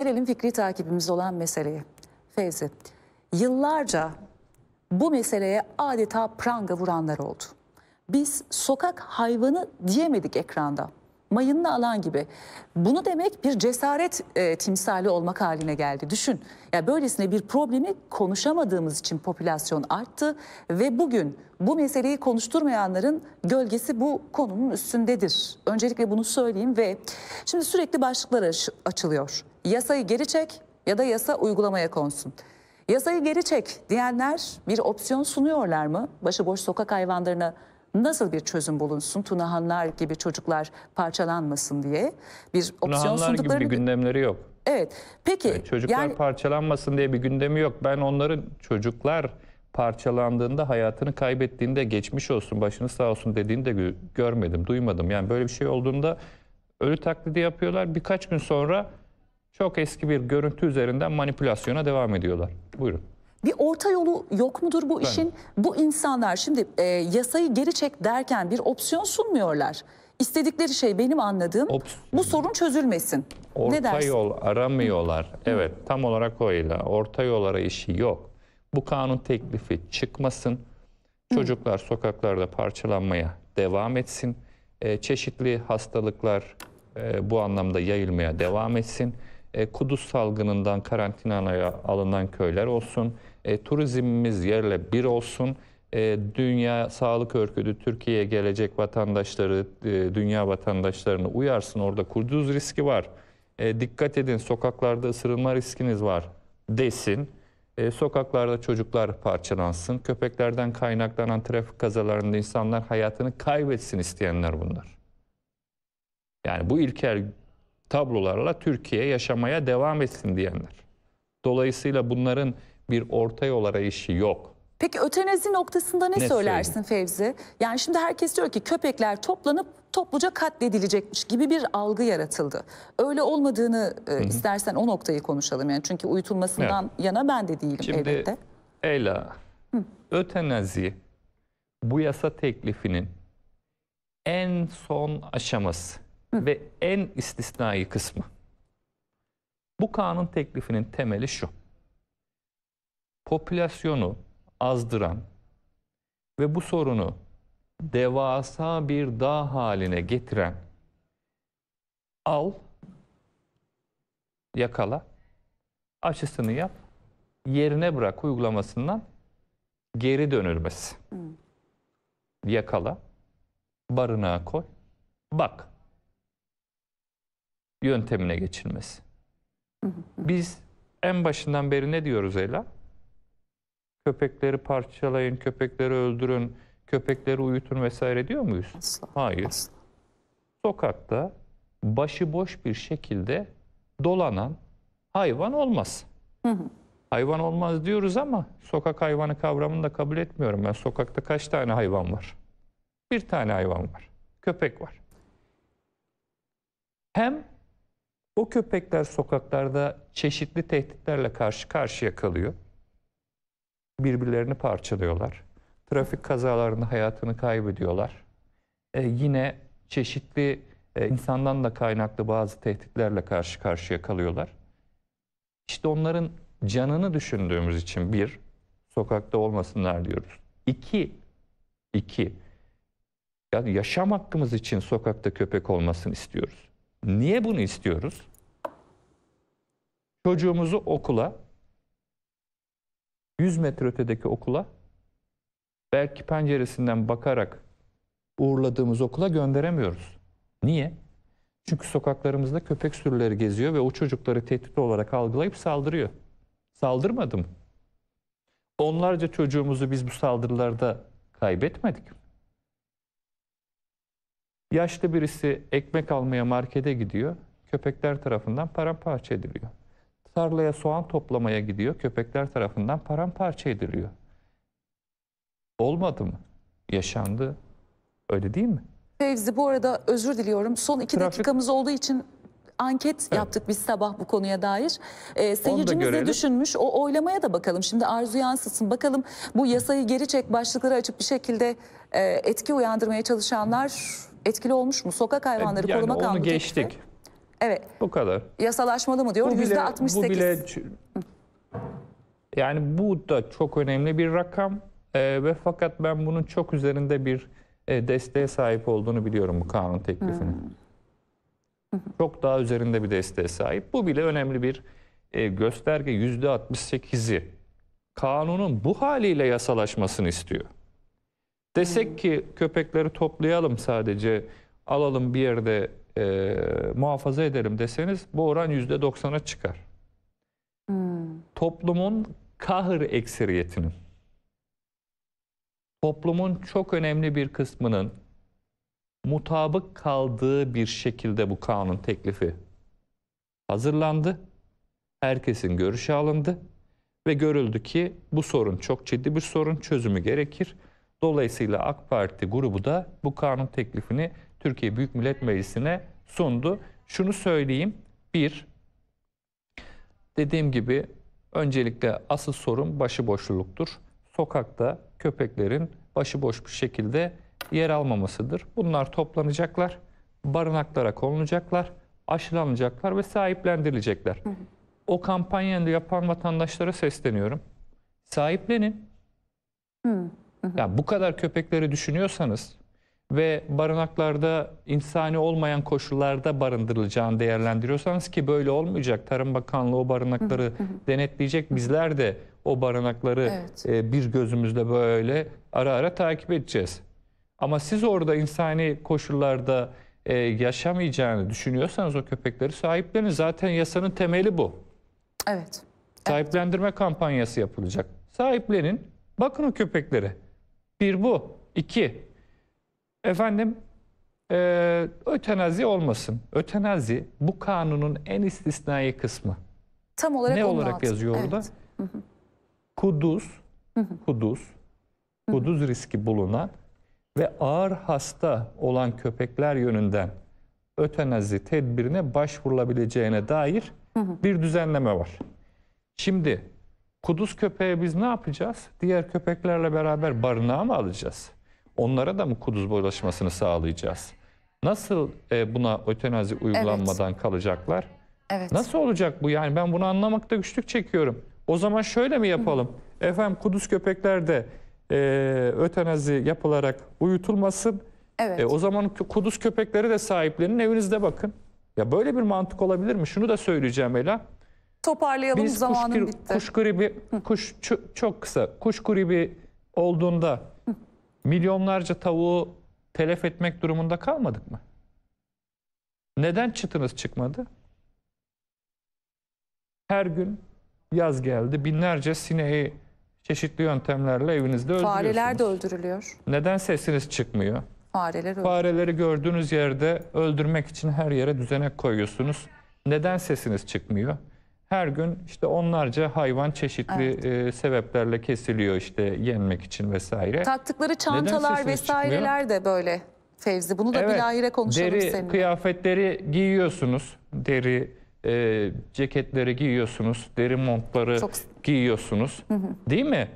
Gelelim fikri takibimiz olan meseleye. Feyzi, yıllarca bu meseleye adeta pranga vuranlar oldu. Biz sokak hayvanı diyemedik ekranda. Mayınını alan gibi. Bunu demek bir cesaret e, timsali olmak haline geldi. Düşün. Ya böylesine bir problemi konuşamadığımız için popülasyon arttı ve bugün bu meseleyi konuşturmayanların gölgesi bu konunun üstündedir. Öncelikle bunu söyleyeyim ve şimdi sürekli başlıklar aç açılıyor yasayı geri çek ya da yasa uygulamaya konsun. Yasayı geri çek diyenler bir opsiyon sunuyorlar mı? Başıboş sokak hayvanlarına nasıl bir çözüm bulunsun? Tunahanlar gibi çocuklar parçalanmasın diye bir opsiyon Tunahanlar sunduklarını... gibi bir gündemleri yok. Evet. Peki evet, çocuklar yani... parçalanmasın diye bir gündemi yok. Ben onların çocuklar parçalandığında hayatını kaybettiğinde geçmiş olsun başını sağ olsun dediğini de görmedim, duymadım. Yani böyle bir şey olduğunda ölü taklidi yapıyorlar. Birkaç gün sonra çok eski bir görüntü üzerinden manipülasyona devam ediyorlar. Buyurun. Bir orta yolu yok mudur bu Efendim? işin? Bu insanlar şimdi e, yasayı geri çek derken bir opsiyon sunmuyorlar. İstedikleri şey benim anladığım Ops bu sorun çözülmesin. Orta ne dersin? yol aramıyorlar. Hı. Evet tam olarak öyle. Orta yol arayışı yok. Bu kanun teklifi çıkmasın. Çocuklar Hı. sokaklarda parçalanmaya devam etsin. E, çeşitli hastalıklar e, bu anlamda yayılmaya devam etsin. E, Kudüs salgınından karantinaya alınan köyler olsun, e, turizmimiz yerle bir olsun, e, Dünya Sağlık Örgütü Türkiye'ye gelecek vatandaşları, dünya vatandaşlarını uyarsın orada Kudüs riski var, dikkat edin sokaklarda ısırılma riskiniz var desin. E, sokaklarda çocuklar parçalansın, köpeklerden kaynaklanan trafik kazalarında insanlar hayatını kaybetsin isteyenler bunlar. Yani bu ilkel tablolarla Türkiye yaşamaya devam etsin diyenler. Dolayısıyla bunların bir orta yol arayışı yok. Peki ötenezi noktasında ne, ne söylersin söyleyeyim? Fevzi? Yani şimdi herkes diyor ki köpekler toplanıp topluca katledilecekmiş gibi bir algı yaratıldı. Öyle olmadığını e, Hı -hı. istersen o noktayı konuşalım yani. Çünkü uyutulmasından evet. yana ben de değilim şimdi, elbette. Eyla, Hı. ötenazi bu yasa teklifinin en son aşaması ve en istisnai kısmı. Bu kanun teklifinin temeli şu. Popülasyonu azdıran ve bu sorunu devasa bir dağ haline getiren al, yakala, aşısını yap, yerine bırak uygulamasından geri dönülmesi. Hı. Yakala, barınağa koy, bak yöntemine geçilmesi. Biz en başından beri ne diyoruz Ela? Köpekleri parçalayın, köpekleri öldürün, köpekleri uyutun vesaire diyor muyuz? Asla, Hayır. Asla. Sokakta başıboş bir şekilde dolanan hayvan olmaz. Hı hı. Hayvan olmaz diyoruz ama sokak hayvanı kavramını da kabul etmiyorum. Ben sokakta kaç tane hayvan var? Bir tane hayvan var. Köpek var. Hem o köpekler sokaklarda çeşitli tehditlerle karşı karşıya kalıyor. Birbirlerini parçalıyorlar. Trafik kazalarında hayatını kaybediyorlar. Ee, yine çeşitli e, insandan da kaynaklı bazı tehditlerle karşı karşıya kalıyorlar. İşte onların canını düşündüğümüz için bir, sokakta olmasınlar diyoruz. İki, iki, yani yaşam hakkımız için sokakta köpek olmasını istiyoruz. Niye bunu istiyoruz? Çocuğumuzu okula, 100 metre ötedeki okula, belki penceresinden bakarak uğurladığımız okula gönderemiyoruz. Niye? Çünkü sokaklarımızda köpek sürüleri geziyor ve o çocukları tehdit olarak algılayıp saldırıyor. Saldırmadım. Onlarca çocuğumuzu biz bu saldırılarda kaybetmedik mi? Yaşlı birisi ekmek almaya markete gidiyor. Köpekler tarafından paramparça ediliyor. Tarlaya soğan toplamaya gidiyor. Köpekler tarafından paramparça ediliyor. Olmadı mı? Yaşandı. Öyle değil mi? Fevzi bu arada özür diliyorum. Son iki Trafik... dakikamız olduğu için anket evet. yaptık biz sabah bu konuya dair. Ee, seyircimiz ne düşünmüş o oylamaya da bakalım. Şimdi arzu yansıtsın bakalım bu yasayı geri çek başlıkları açıp bir şekilde e, etki uyandırmaya çalışanlar etkili olmuş mu? Sokak e, hayvanları yani koruma kanunu. Yani onu geçtik. Teklifi, evet. Bu kadar. Yasalaşmalı mı diyor? Bu bile, %68. Bu bile, yani bu da çok önemli bir rakam e, ve fakat ben bunun çok üzerinde bir e, desteğe sahip olduğunu biliyorum bu kanun teklifinin. Hmm. Çok daha üzerinde bir desteğe sahip. Bu bile önemli bir e, gösterge %68'i kanunun bu haliyle yasalaşmasını istiyor. Desek hmm. ki köpekleri toplayalım sadece alalım bir yerde e, muhafaza edelim deseniz bu oran yüzde doksan'a çıkar. Hmm. Toplumun kahır ekseriyetinin, toplumun çok önemli bir kısmının mutabık kaldığı bir şekilde bu kanun teklifi hazırlandı. Herkesin görüşü alındı ve görüldü ki bu sorun çok ciddi bir sorun, çözümü gerekir. Dolayısıyla AK Parti grubu da bu kanun teklifini Türkiye Büyük Millet Meclisi'ne sundu. Şunu söyleyeyim. Bir, dediğim gibi öncelikle asıl sorun başıboşluluktur. Sokakta köpeklerin başıboş bir şekilde yer almamasıdır. Bunlar toplanacaklar, barınaklara konulacaklar, aşılanacaklar ve sahiplendirilecekler. Hı hı. O kampanyanı yapan vatandaşlara sesleniyorum. Sahiplenin. Hı. Hı hı. Ya bu kadar köpekleri düşünüyorsanız ve barınaklarda insani olmayan koşullarda barındırılacağını değerlendiriyorsanız ki böyle olmayacak. Tarım Bakanlığı o barınakları denetleyecek. Bizler de o barınakları evet. e, bir gözümüzle böyle ara ara takip edeceğiz. Ama siz orada insani koşullarda e, yaşamayacağını düşünüyorsanız o köpekleri sahiplenin. Zaten yasanın temeli bu. Evet. Sahiplendirme evet. kampanyası yapılacak. Sahiplenin, bakın o köpeklere. Bir bu. İki, efendim e, ötenazi olmasın. Ötenazi bu kanunun en istisnai kısmı. Tam olarak ne olarak altında. yazıyor evet. orada? Kuduz, kuduz, kuduz riski bulunan ve ağır hasta olan köpekler yönünden ötenazi tedbirine başvurulabileceğine dair bir düzenleme var. Şimdi Kuduz köpeğe biz ne yapacağız? Diğer köpeklerle beraber barınağa mı alacağız? Onlara da mı kuduz bulaşmasını sağlayacağız? Nasıl e, buna ötenazi uygulanmadan evet. kalacaklar? Evet. Nasıl olacak bu? Yani ben bunu anlamakta güçlük çekiyorum. O zaman şöyle mi yapalım? Hı. Efendim kuduz köpekler de e, ötenazi yapılarak uyutulmasın. Evet. E, o zaman kuduz köpekleri de sahiplerinin evinizde bakın. Ya böyle bir mantık olabilir mi? Şunu da söyleyeceğim Ela. Toparlayalım Biz zamanın kuş, bitti. Kuş gribi kuş çok kısa. Kuş gribi olduğunda milyonlarca tavuğu telef etmek durumunda kalmadık mı? Neden çıtınız çıkmadı? Her gün yaz geldi. Binlerce sineği çeşitli yöntemlerle evinizde öldürüyorsunuz. Fareler de öldürülüyor. Neden sesiniz çıkmıyor? Fareler Fareleri gördüğünüz yerde öldürmek için her yere düzenek koyuyorsunuz. Neden sesiniz çıkmıyor? her gün işte onlarca hayvan çeşitli evet. e, sebeplerle kesiliyor işte yenmek için vesaire. Taktıkları çantalar vesaireler de böyle Fevzi. Bunu da evet, bilahire konuşalım deri, seninle. Kıyafetleri giyiyorsunuz. Deri e, ceketleri giyiyorsunuz. Deri montları Çok... giyiyorsunuz. Hı hı. Değil mi?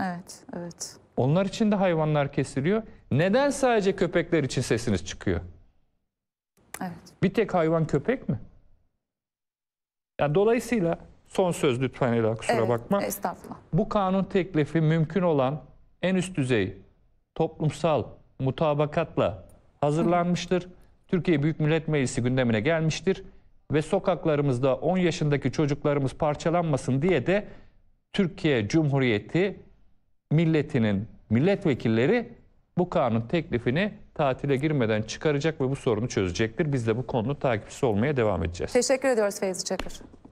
Evet, evet. Onlar için de hayvanlar kesiliyor. Neden sadece köpekler için sesiniz çıkıyor? Evet. Bir tek hayvan köpek mi? Yani dolayısıyla son söz lütfen Ela kusura evet, bakma. Estağfurullah. Bu kanun teklifi mümkün olan en üst düzey toplumsal mutabakatla hazırlanmıştır. Türkiye Büyük Millet Meclisi gündemine gelmiştir ve sokaklarımızda 10 yaşındaki çocuklarımız parçalanmasın diye de Türkiye Cumhuriyeti milletinin milletvekilleri bu kanun teklifini tatile girmeden çıkaracak ve bu sorunu çözecektir. Biz de bu konunun takipçisi olmaya devam edeceğiz. Teşekkür ediyoruz Feyzi Çakır.